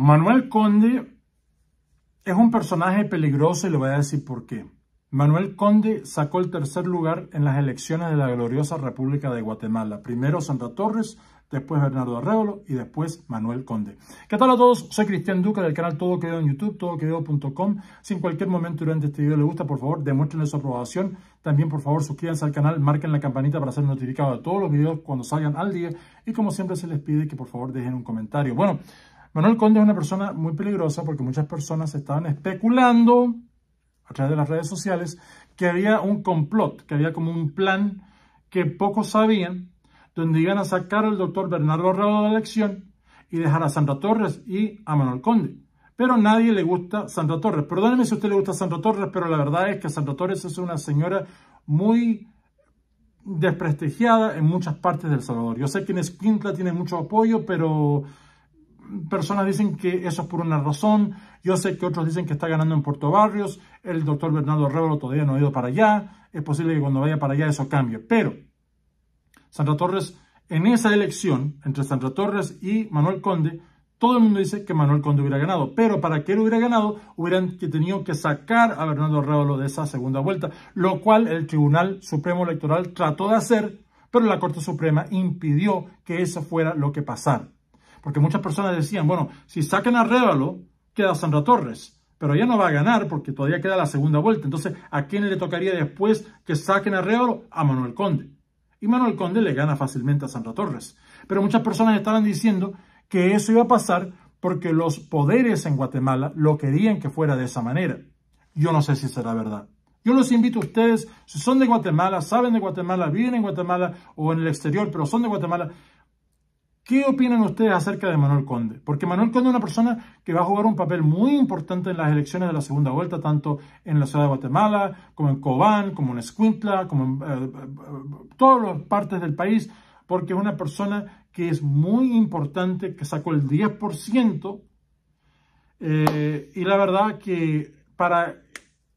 Manuel Conde es un personaje peligroso y le voy a decir por qué. Manuel Conde sacó el tercer lugar en las elecciones de la gloriosa República de Guatemala. Primero Santa Torres, después Bernardo Arrevalo y después Manuel Conde. ¿Qué tal a todos? Soy Cristian Duque del canal Todo Quedó en YouTube, todoquedó.com. Si en cualquier momento durante este video le gusta, por favor, demuéstrenle su aprobación. También, por favor, suscríbanse al canal, marquen la campanita para ser notificados de todos los videos cuando salgan al día. Y como siempre se les pide que por favor dejen un comentario. Bueno, Manuel Conde es una persona muy peligrosa porque muchas personas estaban especulando a través de las redes sociales que había un complot, que había como un plan que pocos sabían, donde iban a sacar al doctor Bernardo Rado de la elección y dejar a Sandra Torres y a Manuel Conde. Pero nadie le gusta Sandra Torres. Perdóneme si a usted le gusta Sandra Torres, pero la verdad es que Sandra Torres es una señora muy desprestigiada en muchas partes del Salvador. Yo sé que en Esquintla tiene mucho apoyo, pero personas dicen que eso es por una razón. Yo sé que otros dicen que está ganando en Puerto Barrios. El doctor Bernardo Révolo todavía no ha ido para allá. Es posible que cuando vaya para allá eso cambie. Pero Sandra Torres, en esa elección entre Sandra Torres y Manuel Conde, todo el mundo dice que Manuel Conde hubiera ganado, pero para que él hubiera ganado, hubieran tenido que sacar a Bernardo Révalo de esa segunda vuelta, lo cual el Tribunal Supremo Electoral trató de hacer, pero la Corte Suprema impidió que eso fuera lo que pasara. Porque muchas personas decían, bueno, si saquen a Révalo, queda Sandra Torres. Pero ya no va a ganar porque todavía queda la segunda vuelta. Entonces, ¿a quién le tocaría después que saquen a Révalo? A Manuel Conde. Y Manuel Conde le gana fácilmente a Sandra Torres. Pero muchas personas estaban diciendo que eso iba a pasar porque los poderes en Guatemala lo querían que fuera de esa manera. Yo no sé si será verdad. Yo los invito a ustedes, si son de Guatemala, saben de Guatemala, viven en Guatemala o en el exterior, pero son de Guatemala, ¿Qué opinan ustedes acerca de Manuel Conde? Porque Manuel Conde es una persona que va a jugar un papel muy importante en las elecciones de la segunda vuelta, tanto en la ciudad de Guatemala, como en Cobán, como en Escuintla, como en eh, eh, todas las partes del país, porque es una persona que es muy importante, que sacó el 10%, eh, y la verdad que para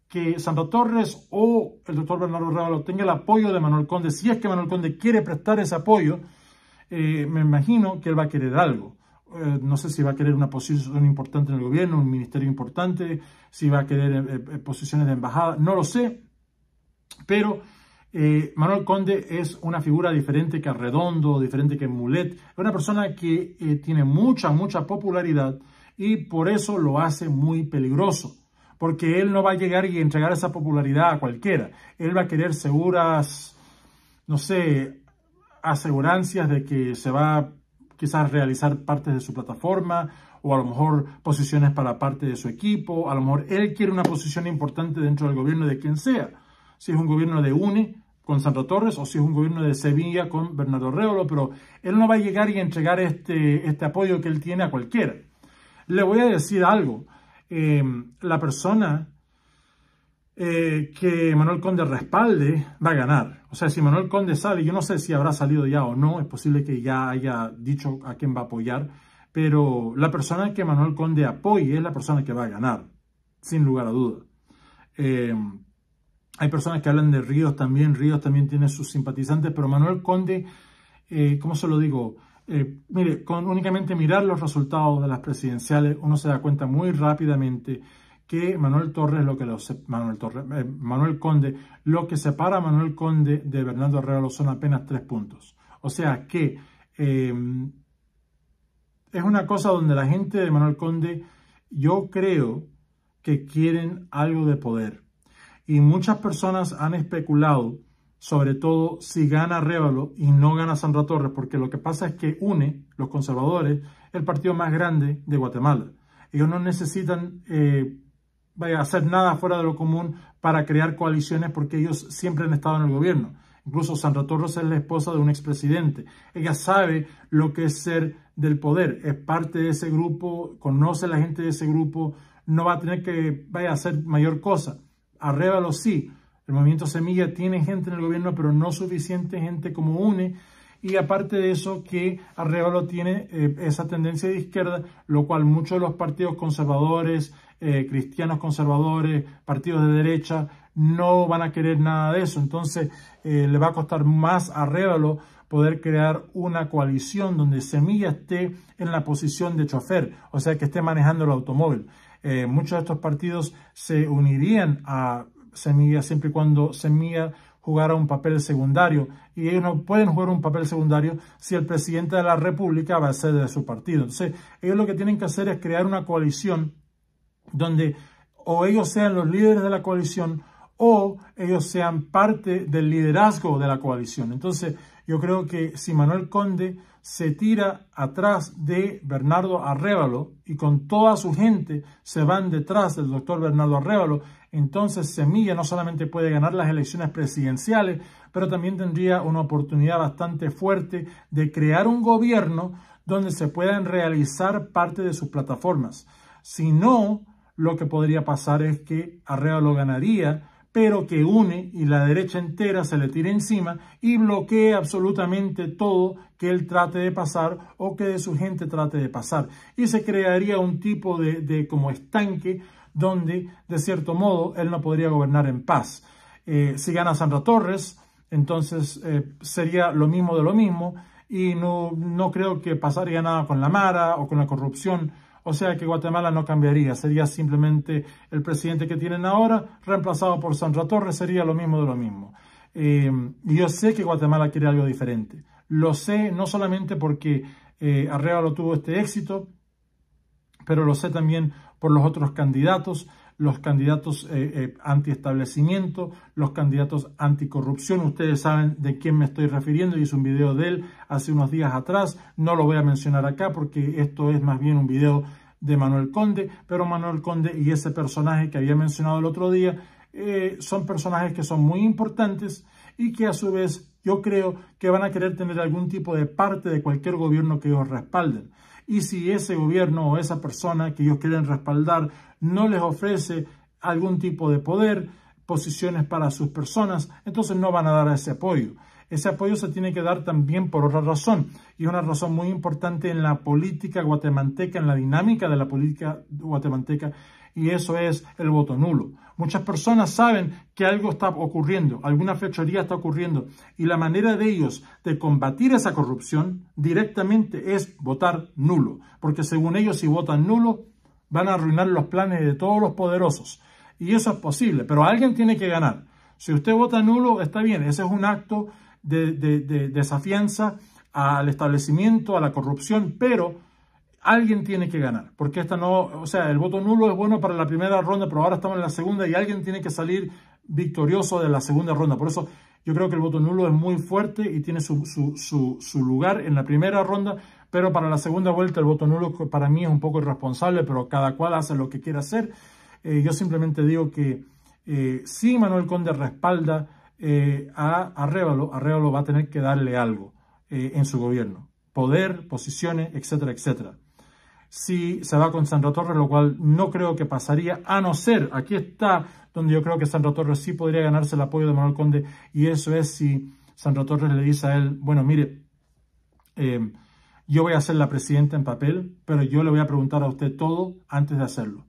que Santa Torres o el doctor Bernardo Rábalo tenga el apoyo de Manuel Conde, si es que Manuel Conde quiere prestar ese apoyo, eh, me imagino que él va a querer algo. Eh, no sé si va a querer una posición importante en el gobierno, un ministerio importante, si va a querer eh, posiciones de embajada, no lo sé. Pero Manuel Conde es una figura diferente que Redondo, diferente que Mulet. Es una persona que tiene mucha, mucha popularidad y por eso lo hace muy peligroso porque él no va a llegar y entregar esa popularidad a cualquiera. Él va a querer seguras, no sé, asegurancias de que se va quizás realizar partes de su plataforma o a lo mejor posiciones para parte de su equipo, a lo mejor él quiere una posición importante dentro del gobierno de quien sea, si es un gobierno de UNE con Santo Torres o si es un gobierno de Sevilla con Bernardo Reolo, pero él no va a llegar y entregar este, este apoyo que él tiene a cualquiera. Le voy a decir algo, eh, la persona eh, que Manuel Conde respalde, va a ganar. O sea, si Manuel Conde sale, yo no sé si habrá salido ya o no, es posible que ya haya dicho a quién va a apoyar, pero la persona que Manuel Conde apoye es la persona que va a ganar, sin lugar a duda. Eh, hay personas que hablan de Ríos también, Ríos también tiene sus simpatizantes, pero Manuel Conde, eh, ¿cómo se lo digo? mire, con únicamente mirar los resultados de las presidenciales, uno se da cuenta muy rápidamente que Manuel Torres, lo que eh, Manuel, Conde, lo que separa a Manuel Conde de Bernardo Herrero son apenas tres puntos. O sea que em, es una cosa donde la gente de Manuel Conde, yo creo que quieren algo de poder. Y muchas personas han especulado, sobre todo si gana Arrévalo y no gana Sandra Torres, porque lo que pasa es que une los conservadores el partido más grande de Guatemala. Ellos no necesitan eh, vaya a hacer nada fuera de lo común para crear coaliciones porque ellos siempre han estado en el gobierno. Incluso Sandra Torres es la esposa de un expresidente. Ella sabe lo que es ser del poder, es parte de ese grupo, conoce la gente de ese grupo, no va a tener que vaya a hacer mayor cosa. Arrébalo sí. El movimiento Semilla tiene gente en el gobierno, pero no suficiente gente como une y aparte de eso que Arrevalo tiene eh, esa tendencia de izquierda, lo cual muchos de los partidos conservadores, eh, cristianos conservadores, partidos de derecha, no van a querer nada de eso. Entonces eh, le va a costar más a Arrevalo poder crear una coalición donde Semilla esté en la posición de chofer, o sea, que esté manejando el automóvil. muchos de estos partidos se unirían a Semilla siempre y cuando Semilla a un papel secundario y ellos no pueden jugar un papel secundario si el presidente de la República va a ser de su partido. Entonces, ellos lo que tienen que hacer es crear una coalición donde o ellos sean los líderes de la coalición o ellos sean parte del liderazgo de la coalición. Entonces, yo creo que si Manuel Conde se tira atrás de Bernardo Arrévalo y con toda su gente se van detrás del doctor Bernardo Arrévalo, entonces Semilla no solamente puede ganar las elecciones presidenciales, pero también tendría una oportunidad bastante fuerte de crear un gobierno donde se puedan realizar parte de sus plataformas. Si no, lo que podría pasar es que Arrévalo ganaría pero que une y la derecha entera se le tire encima y bloquee absolutamente todo que él trate de pasar o que de su gente trate de pasar. Y se crearía un tipo de, como estanque donde, de cierto modo, él no podría gobernar en paz. Eh, si gana Sandra Torres, entonces eh, sería lo mismo de lo mismo y no, no creo que pasaría nada con la Mara o con la corrupción o sea que Guatemala no cambiaría, sería simplemente el presidente que tienen ahora, reemplazado por Sandra Torres, sería lo mismo de lo mismo. Eh, yo sé que Guatemala quiere algo diferente. Lo sé no solamente porque eh, Arrealo tuvo este éxito, pero lo sé también por los otros candidatos, los candidatos eh, eh, antiestablecimiento, los candidatos anticorrupción. Ustedes saben de quién me estoy refiriendo. y Hice un video de él hace unos días atrás. No lo voy a mencionar acá porque esto es más bien un video de Manuel Conde. Pero Manuel Conde y ese personaje que había mencionado el otro día eh, son personajes que son muy importantes y que a su vez yo creo que van a querer tener algún tipo de parte de cualquier gobierno que ellos respalden y si ese gobierno o esa persona que ellos quieren respaldar no les ofrece algún tipo de poder, posiciones para sus personas, entonces no van a dar ese apoyo. Ese apoyo se tiene que dar también por otra razón, y una razón muy importante en la política guatemalteca, en la dinámica de la política guatemalteca, y eso es el voto nulo. Muchas personas saben que algo está ocurriendo, alguna fechoría está ocurriendo, y la manera de ellos de combatir esa corrupción directamente es votar nulo, porque según ellos si votan nulo van a arruinar los planes de todos los poderosos. Y eso es posible, pero alguien tiene que ganar. Si usted vota nulo, está bien. Ese es un acto de, desafianza al establecimiento, a la corrupción, pero alguien tiene que ganar, porque esta no, o sea, el voto nulo es bueno para la primera ronda, pero ahora estamos en la segunda y alguien tiene que salir victorioso de la segunda ronda. Por eso yo creo que el voto nulo es muy fuerte y tiene su, su, su, lugar en la primera ronda, pero para la segunda vuelta el voto nulo para mí es un poco irresponsable, pero cada cual hace lo que quiere hacer. Eh, yo simplemente digo que eh, si Manuel Conde respalda eh, a Arrévalo, Arrévalo va a tener que darle algo eh, en su gobierno. Poder, posiciones, etcétera, etcétera. Si se va con Sandro Torres, lo cual no creo que pasaría, a no ser, aquí está donde yo creo que Sandro Torres sí podría ganarse el apoyo de Manuel Conde, y eso es si Sandro Torres le dice a él, bueno, mire, em, yo voy a ser la presidenta en papel, pero yo le voy a preguntar a usted todo antes de hacerlo.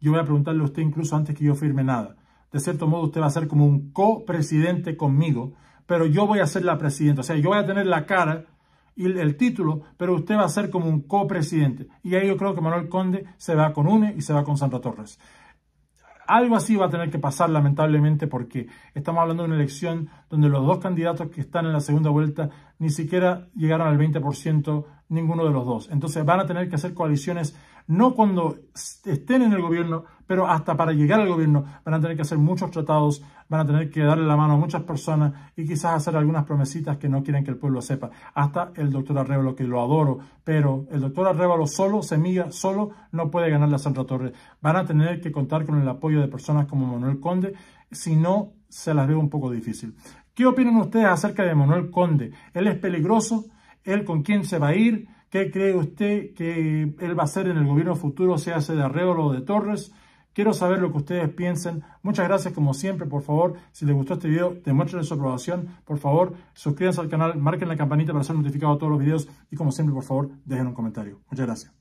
Yo voy a preguntarle a usted incluso antes que yo firme nada de cierto modo usted va a ser como un copresidente conmigo, pero yo voy a ser la presidenta. O sea, yo voy a tener la cara y el título, pero usted va a ser como un copresidente. Y ahí yo creo que Manuel Conde se va con UNE y se va con Sandra Torres. Algo así va a tener que pasar lamentablemente porque estamos hablando de una elección donde los dos candidatos que están en la segunda vuelta ni siquiera llegaron al 20% ninguno de los dos. Entonces van a tener que hacer coaliciones, no cuando estén en el gobierno, pero hasta para llegar al gobierno van a tener que hacer muchos tratados, van a tener que darle la mano a muchas personas y quizás hacer algunas promesitas que no quieren que el pueblo sepa. Hasta el doctor Arrevalo, que lo adoro, pero el doctor Arrévalo solo, Semilla solo, no puede ganar la Santa Torres. Van a tener que contar con el apoyo de personas como Manuel Conde, si no, se las veo un poco difícil. ¿Qué opinan ustedes acerca de Manuel Conde? ¿Él es peligroso? él con quién se va a ir, qué cree usted que él va a hacer en el gobierno futuro, sea hace de Arreglo o de Torres. Quiero saber lo que ustedes piensen. Muchas gracias como siempre, por favor. Si les gustó este video, demuéstrenle su aprobación. Por favor, suscríbanse al canal, marquen la campanita para ser notificados de todos los videos y como siempre, por favor, dejen un comentario. Muchas gracias.